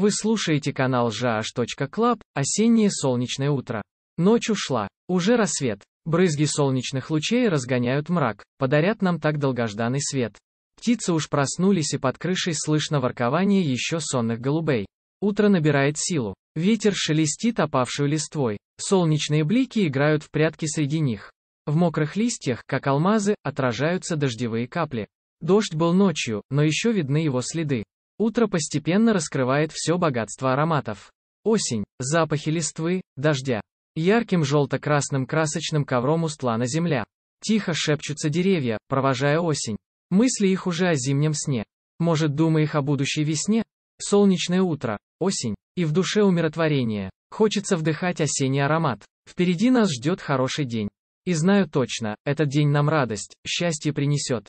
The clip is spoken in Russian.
Вы слушаете канал jaash.club, осеннее солнечное утро. Ночь ушла. Уже рассвет. Брызги солнечных лучей разгоняют мрак, подарят нам так долгожданный свет. Птицы уж проснулись и под крышей слышно воркование еще сонных голубей. Утро набирает силу. Ветер шелестит опавшую листвой. Солнечные блики играют в прятки среди них. В мокрых листьях, как алмазы, отражаются дождевые капли. Дождь был ночью, но еще видны его следы. Утро постепенно раскрывает все богатство ароматов. Осень, запахи листвы, дождя. Ярким желто-красным красочным ковром устлана земля. Тихо шепчутся деревья, провожая осень. Мысли их уже о зимнем сне. Может, думы их о будущей весне? Солнечное утро, осень, и в душе умиротворение. Хочется вдыхать осенний аромат. Впереди нас ждет хороший день. И знаю точно, этот день нам радость, счастье принесет.